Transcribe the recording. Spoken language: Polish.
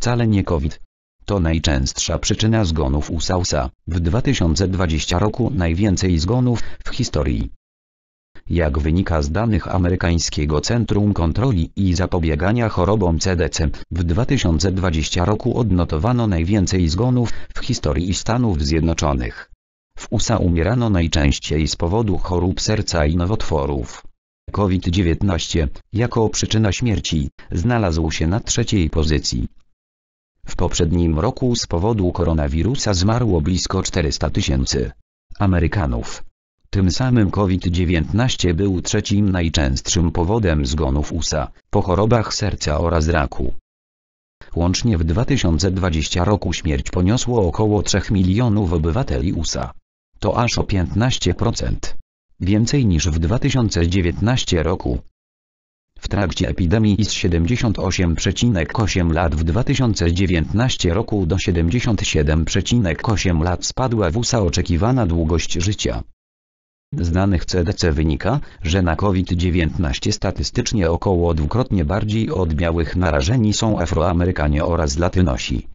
wcale nie COVID. To najczęstsza przyczyna zgonów u Sausa, w 2020 roku najwięcej zgonów w historii. Jak wynika z danych amerykańskiego Centrum Kontroli i Zapobiegania Chorobom CDC, w 2020 roku odnotowano najwięcej zgonów w historii Stanów Zjednoczonych. W USA umierano najczęściej z powodu chorób serca i nowotworów. COVID-19, jako przyczyna śmierci, znalazł się na trzeciej pozycji, w poprzednim roku z powodu koronawirusa zmarło blisko 400 tysięcy Amerykanów. Tym samym COVID-19 był trzecim najczęstszym powodem zgonów USA, po chorobach serca oraz raku. Łącznie w 2020 roku śmierć poniosło około 3 milionów obywateli USA. To aż o 15% więcej niż w 2019 roku w trakcie epidemii z 78,8 lat w 2019 roku do 77,8 lat spadła w USA oczekiwana długość życia. Z danych CDC wynika, że na COVID-19 statystycznie około dwukrotnie bardziej od białych narażeni są Afroamerykanie oraz Latynosi.